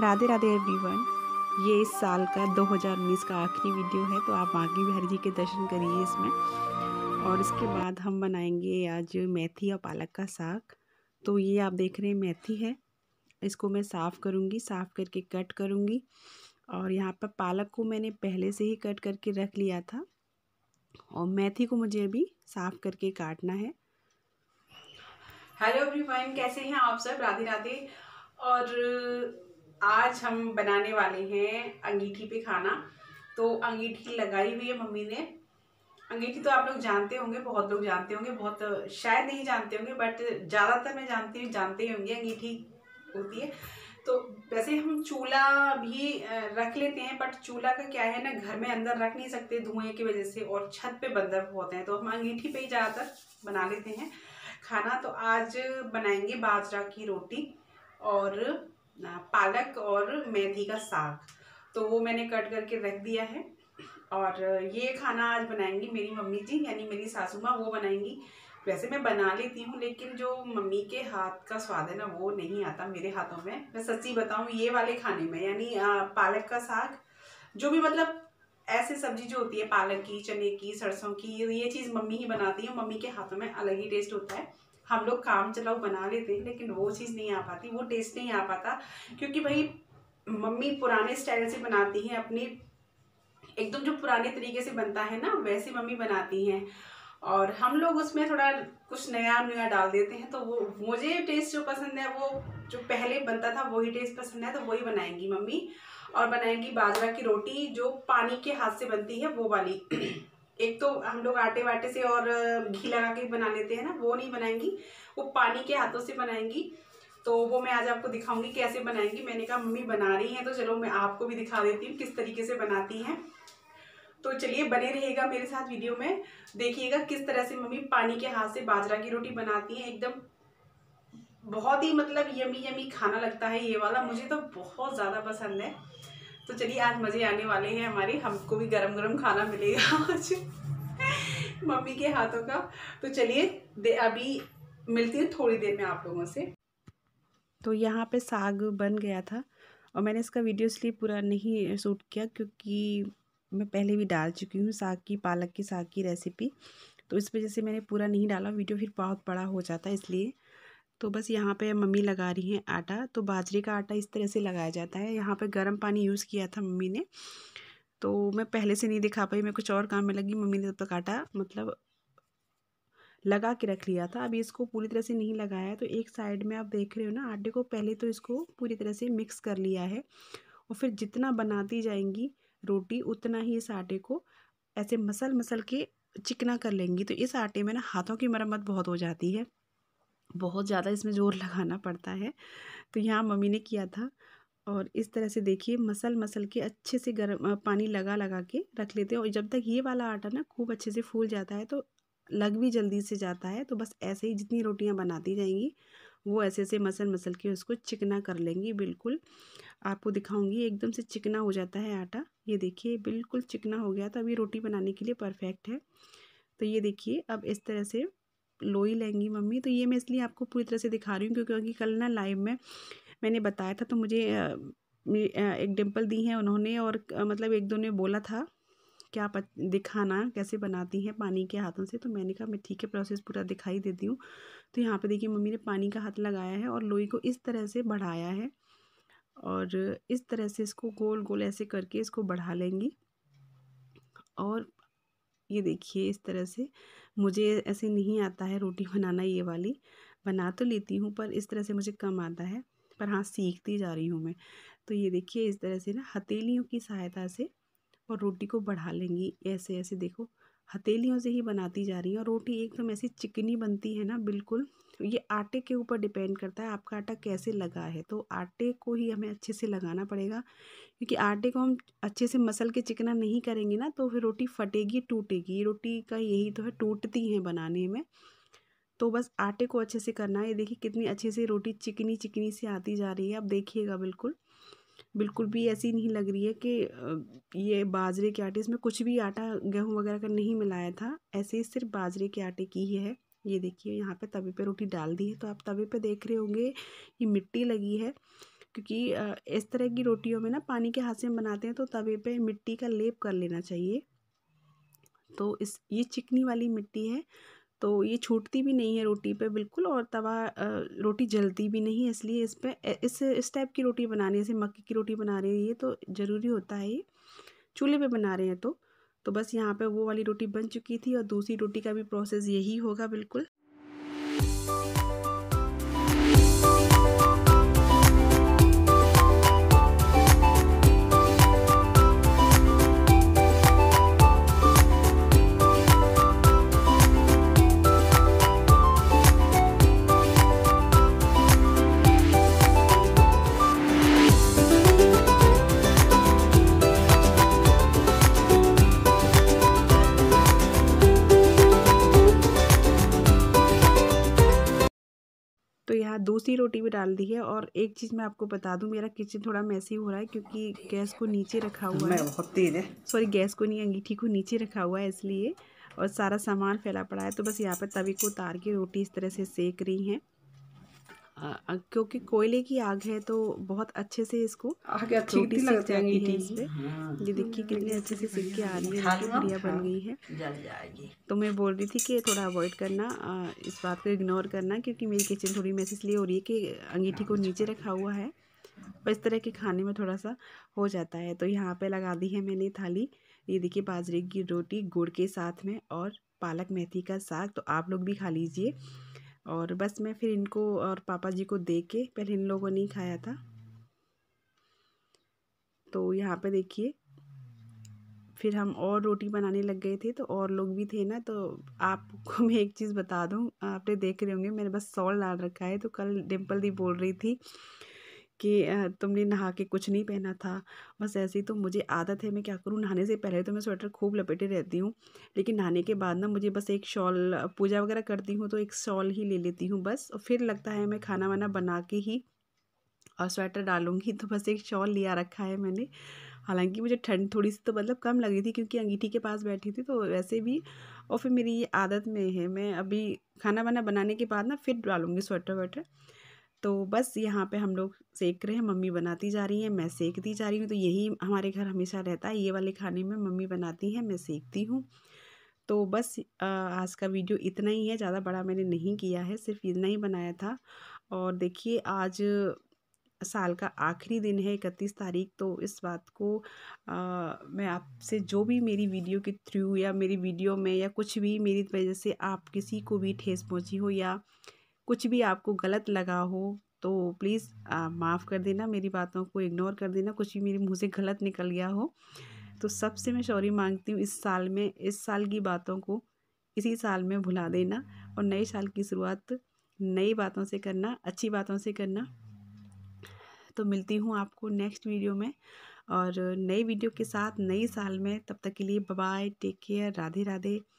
Radhe Radhe everyone ये इस साल का 2019 का आखिरी वीडियो है तो आप बागी बिहारी जी के दर्शन करिए इसमें और इसके बाद हम बनाएंगे आज मेथी और पालक का साग तो ये आप देख रहे हैं मेथी है इसको मैं साफ़ करूँगी साफ़ करके कट करूँगी और यहाँ पर पालक को मैंने पहले से ही कट करके रख लिया था और मेथी को मुझे अभी साफ़ करके काटना है हेलो एवरीवन कैसे हैं आप सब राधे राधे और आज हम बनाने वाले हैं अंगीठी पे खाना तो अंगीठी लगाई हुई है मम्मी ने अंगीठी तो आप लोग जानते होंगे बहुत लोग जानते होंगे बहुत शायद नहीं जानते होंगे बट ज़्यादातर मैं जानती हूँ जानते ही होंगे अंगीठी होती है तो वैसे हम चूल्हा भी रख लेते हैं बट चूल्हा का क्या है ना घर में अंदर रख नहीं सकते धुएँ की वजह से और छत पर बंदर होते हैं तो हम अंगीठी पर ही ज़्यादातर बना लेते हैं खाना तो आज बनाएंगे बाजरा की रोटी और पालक और मेथी का साग तो वो मैंने कट करके रख दिया है और ये खाना आज बनाएंगी मेरी मम्मी जी यानी मेरी सासू माँ वो बनाएंगी वैसे मैं बना लेती हूँ लेकिन जो मम्मी के हाथ का स्वाद है ना वो नहीं आता मेरे हाथों में मैं सच्ची बताऊँ ये वाले खाने में यानी पालक का साग जो भी मतलब ऐसे सब्जी जो होती है पालक की चने की सरसों की ये चीज़ मम्मी ही बनाती है मम्मी के हाथों में अलग ही टेस्ट होता है हम लोग काम चलाओ बना लेते हैं लेकिन वो चीज़ नहीं आ पाती वो टेस्ट नहीं आ पाता क्योंकि भाई मम्मी पुराने स्टाइल से बनाती हैं अपनी एकदम जो पुराने तरीके से बनता है ना वैसे मम्मी बनाती हैं और हम लोग उसमें थोड़ा कुछ नया नया डाल देते हैं तो वो मुझे टेस्ट जो पसंद है वो जो पहले बनता था वही टेस्ट पसंद है तो वही बनाएंगी मम्मी और बनाएंगी बाजरा की रोटी जो पानी के हाथ से बनती है वो वाली एक तो हम लोग आटे वाटे से और घी लगा के बना लेते हैं ना वो नहीं बनाएंगी वो पानी के हाथों से बनाएंगी तो वो मैं आज आपको दिखाऊंगी कैसे बनाएंगी मैंने कहा मम्मी बना रही हैं तो चलो मैं आपको भी दिखा देती हूँ किस तरीके से बनाती हैं तो चलिए बने रहिएगा मेरे साथ वीडियो में देखिएगा किस तरह से मम्मी पानी के हाथ से बाजरा की रोटी बनाती हैं एकदम बहुत ही मतलब यमी यमी खाना लगता है ये वाला मुझे तो बहुत ज़्यादा पसंद है तो चलिए आज मज़े आने वाले हैं हमारे हमको भी गरम गरम खाना मिलेगा आज मम्मी के हाथों का तो चलिए अभी मिलती हूँ थोड़ी देर में आप लोगों से तो यहाँ पे साग बन गया था और मैंने इसका वीडियो इसलिए पूरा नहीं शूट किया क्योंकि मैं पहले भी डाल चुकी हूँ साग की पालक की साग की रेसिपी तो इस वजह से मैंने पूरा नहीं डाला वीडियो फिर बहुत बड़ा हो जाता है इसलिए तो बस यहाँ पे मम्मी लगा रही हैं आटा तो बाजरे का आटा इस तरह से लगाया जाता है यहाँ पे गर्म पानी यूज़ किया था मम्मी ने तो मैं पहले से नहीं दिखा पाई मैं कुछ और काम में लगी मम्मी ने तब तक आटा मतलब लगा के रख लिया था अभी इसको पूरी तरह से नहीं लगाया है तो एक साइड में आप देख रहे हो ना आटे को पहले तो इसको पूरी तरह से मिक्स कर लिया है और फिर जितना बनाती जाएंगी रोटी उतना ही इस आटे को ऐसे मसल मसल के चिकना कर लेंगी तो इस आटे में ना हाथों की मरम्मत बहुत हो जाती है बहुत ज़्यादा इसमें ज़ोर लगाना पड़ता है तो यहाँ मम्मी ने किया था और इस तरह से देखिए मसल मसल के अच्छे से गर्म पानी लगा लगा के रख लेते हैं और जब तक ये वाला आटा ना खूब अच्छे से फूल जाता है तो लग भी जल्दी से जाता है तो बस ऐसे ही जितनी रोटियां बनाती जाएंगी वो ऐसे ऐसे मसल मसल के उसको चिकना कर लेंगी बिल्कुल आपको दिखाऊंगी एकदम से चिकना हो जाता है आटा ये देखिए बिल्कुल चिकना हो गया तो अभी रोटी बनाने के लिए परफेक्ट है तो ये देखिए अब इस तरह से लोई लेंगी मम्मी तो ये मैं इसलिए आपको पूरी तरह से दिखा रही हूँ क्योंकि, कल ना लाइव में मैंने बताया था तो मुझे एक डिम्पल दी है उन्होंने और मतलब एक दो ने बोला था कि आप दिखाना कैसे बनाती हैं पानी के हाथों से तो मैंने कहा मैं ठीक है प्रोसेस पूरा दिखाई देती हूँ तो यहाँ पे देखिए मम्मी ने पानी का हाथ लगाया है और लोई को इस तरह से बढ़ाया है और इस तरह से इसको गोल गोल ऐसे करके इसको बढ़ा लेंगी और ये देखिए इस तरह से मुझे ऐसे नहीं आता है रोटी बनाना ये वाली बना तो लेती हूँ पर इस तरह से मुझे कम आता है पर हाँ सीखती जा रही हूँ मैं तो ये देखिए इस तरह से ना हथेलियों की सहायता से और रोटी को बढ़ा लेंगी ऐसे ऐसे देखो हथेलियों से ही बनाती जा रही हैं और रोटी एकदम ऐसी चिकनी बनती है ना बिल्कुल तो ये आटे के ऊपर डिपेंड करता है आपका आटा कैसे लगा है तो आटे को ही हमें अच्छे से लगाना पड़ेगा क्योंकि आटे को हम अच्छे से मसल के चिकना नहीं करेंगे ना तो फिर रोटी फटेगी टूटेगी रोटी का यही तो है टूटती हैं बनाने में तो बस आटे को अच्छे से करना है ये देखिए कितनी अच्छे से रोटी चिकनी चिकनी से आती जा रही है आप देखिएगा बिल्कुल बिल्कुल भी ऐसी नहीं लग रही है कि ये बाजरे के आटे इसमें कुछ भी आटा गेहूं वगैरह का नहीं मिलाया था ऐसे ही सिर्फ बाजरे के आटे की ही है ये देखिए यहाँ पे तवे पे रोटी डाल दी है तो आप तवे पे देख रहे होंगे ये मिट्टी लगी है क्योंकि इस तरह की रोटियों में ना पानी के हाथ से हम बनाते हैं तो तवे पे मिट्टी का लेप कर लेना चाहिए तो इस ये चिकनी वाली मिट्टी है तो ये छूटती भी नहीं है रोटी पे बिल्कुल और तवा रोटी जलती भी नहीं है इसलिए इस पर इस इस टाइप की रोटी है जैसे मक्के की रोटी बना रहे हैं ये तो ज़रूरी होता है ये चूल्हे पे बना रहे हैं तो तो बस यहाँ पे वो वाली रोटी बन चुकी थी और दूसरी रोटी का भी प्रोसेस यही होगा बिल्कुल दूसरी रोटी भी डाल दी है और एक चीज़ मैं आपको बता दूं मेरा किचन थोड़ा मैसी हो रहा है क्योंकि गैस को नीचे रखा तो हुआ है बहुत तेज है सॉरी गैस को नहीं अंगीठी को नीचे रखा हुआ है इसलिए और सारा सामान फैला पड़ा है तो बस यहाँ पर तवे को उतार के रोटी इस तरह से सेक रही हैं क्योंकि कोयले की आग है तो बहुत अच्छे से इसको आगे छोटी लग जाएगी है इस ये देखिए हाँ, कितने अच्छे से सिक्के आ रही है बन हाँ, गई है तो मैं बोल रही थी कि थोड़ा अवॉइड करना इस बात को इग्नोर करना क्योंकि मेरी किचन थोड़ी मैसेज इसलिए हो रही है कि अंगीठी हाँ, को नीचे रखा हुआ है पर इस तरह के खाने में थोड़ा सा हो जाता है तो यहाँ पर लगा दी है मैंने थाली ये देखिए बाजरे की रोटी गुड़ के साथ में और पालक मेथी का साग तो आप लोग भी खा लीजिए और बस मैं फिर इनको और पापा जी को दे के पहले इन लोगों ने ही खाया था तो यहाँ पे देखिए फिर हम और रोटी बनाने लग गए थे तो और लोग भी थे ना तो आपको मैं एक चीज़ बता दूँ आपने देख रहे होंगे मैंने बस सॉल्ट डाल रखा है तो कल डिम्पल दी बोल रही थी कि तुमने नहा के कुछ नहीं पहना था बस ऐसे ही तो मुझे आदत है मैं क्या करूँ नहाने से पहले तो मैं स्वेटर खूब लपेटे रहती हूँ लेकिन नहाने के बाद ना मुझे बस एक शॉल पूजा वगैरह करती हूँ तो एक शॉल ही ले लेती हूँ बस और फिर लगता है मैं खाना वाना बना के ही और स्वेटर डालूंगी तो बस एक शॉल लिया रखा है मैंने हालांकि मुझे ठंड थोड़ी सी तो मतलब कम लगी थी क्योंकि अंगीठी के पास बैठी थी तो वैसे भी और फिर मेरी ये आदत में है मैं अभी खाना वाना बनाने के बाद ना फिर डालूँगी स्वेटर वेटर तो बस यहाँ पे हम लोग सेक रहे हैं मम्मी बनाती जा रही हैं मैं सेकती जा रही हूँ तो यही हमारे घर हमेशा रहता है ये वाले खाने में मम्मी बनाती हैं मैं सेकती हूँ तो बस आज का वीडियो इतना ही है ज़्यादा बड़ा मैंने नहीं किया है सिर्फ इतना ही बनाया था और देखिए आज साल का आखिरी दिन है इकतीस तारीख तो इस बात को आ, मैं आपसे जो भी मेरी वीडियो के थ्रू या मेरी वीडियो में या कुछ भी मेरी वजह से आप किसी को भी ठेस पहुँची हो या कुछ भी आपको गलत लगा हो तो प्लीज़ माफ़ कर देना मेरी बातों को इग्नोर कर देना कुछ भी मेरे मुँह से गलत निकल गया हो तो सबसे मैं शौरी मांगती हूँ इस साल में इस साल की बातों को इसी साल में भुला देना और नए साल की शुरुआत नई बातों से करना अच्छी बातों से करना तो मिलती हूँ आपको नेक्स्ट वीडियो में और नई वीडियो के साथ नए साल में तब तक के लिए bye take care Radhe Radhe